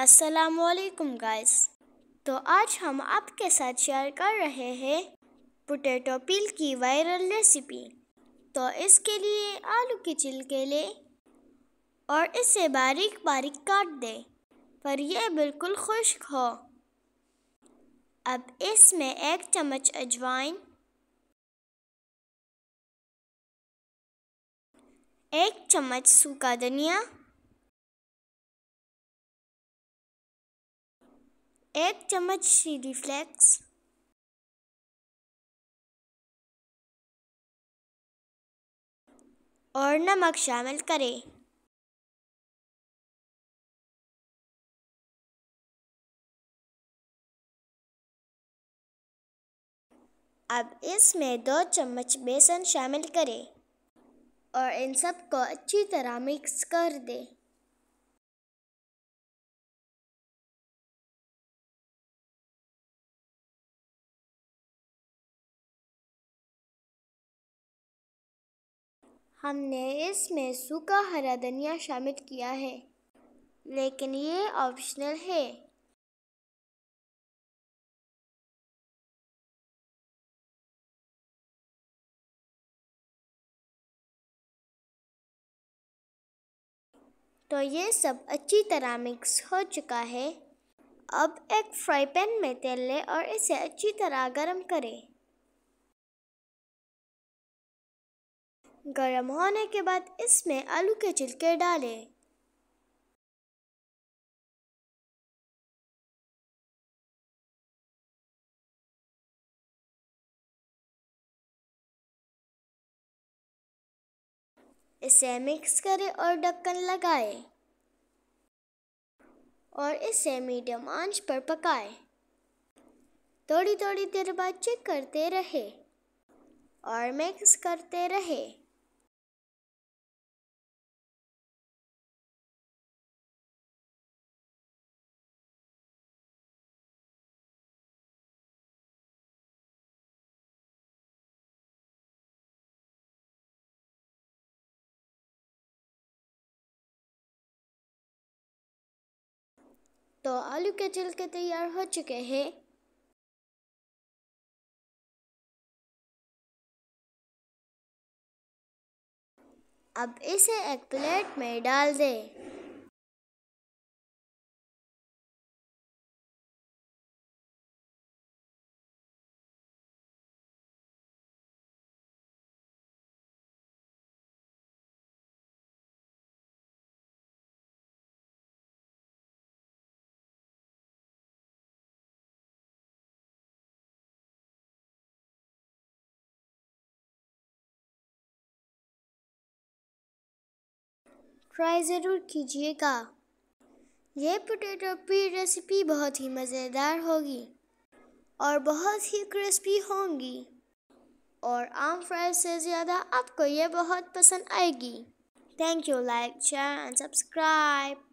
असलकुम गाइस तो आज हम आपके साथ शेयर कर रहे हैं पोटैटो पील की वायरल रेसिपी तो इसके लिए आलू की छिलके ले और इसे बारीक बारीक काट दें पर यह बिल्कुल खुश्क हो अब इसमें एक चम्मच अजवाइन एक चम्मच सूखा धनिया एक चम्मच चिली फ्लेक्स और नमक शामिल करें अब इसमें दो चम्मच बेसन शामिल करें और इन सबको अच्छी तरह मिक्स कर दें हमने इसमें सूखा हरा धनिया शामिल किया है लेकिन ये ऑप्शनल है तो ये सब अच्छी तरह मिक्स हो चुका है अब एक फ्राई पैन में तेल लें और इसे अच्छी तरह गर्म करें गर्म होने के बाद इसमें आलू के छिलके डालें इसे मिक्स करें और ढक्कन लगाएं और इसे मीडियम आंच पर पकाएं थोड़ी थोड़ी देर बाद चेक करते रहे और मिक्स करते रहे तो आलू के छिलके तैयार हो चुके हैं अब इसे एक प्लेट में डाल दें ट्राई ज़रूर कीजिएगा यह पोटैटो पी रेसिपी बहुत ही मज़ेदार होगी और बहुत ही क्रिस्पी होंगी और आम फ्राई से ज़्यादा आपको ये बहुत पसंद आएगी thank you like share and subscribe